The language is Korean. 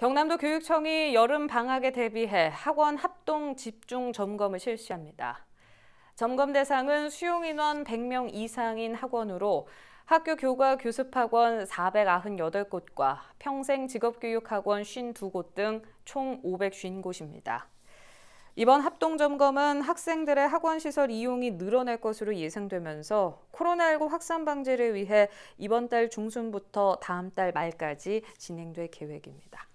경남도 교육청이 여름 방학에 대비해 학원 합동 집중 점검을 실시합니다. 점검 대상은 수용 인원 100명 이상인 학원으로 학교 교과 교습학원 498곳과 평생 직업교육학원 52곳 등 총 550곳입니다. 이번 합동 점검은 학생들의 학원 시설 이용이 늘어날 것으로 예상되면서 코로나19 확산 방지를 위해 이번 달 중순부터 다음 달 말까지 진행될 계획입니다.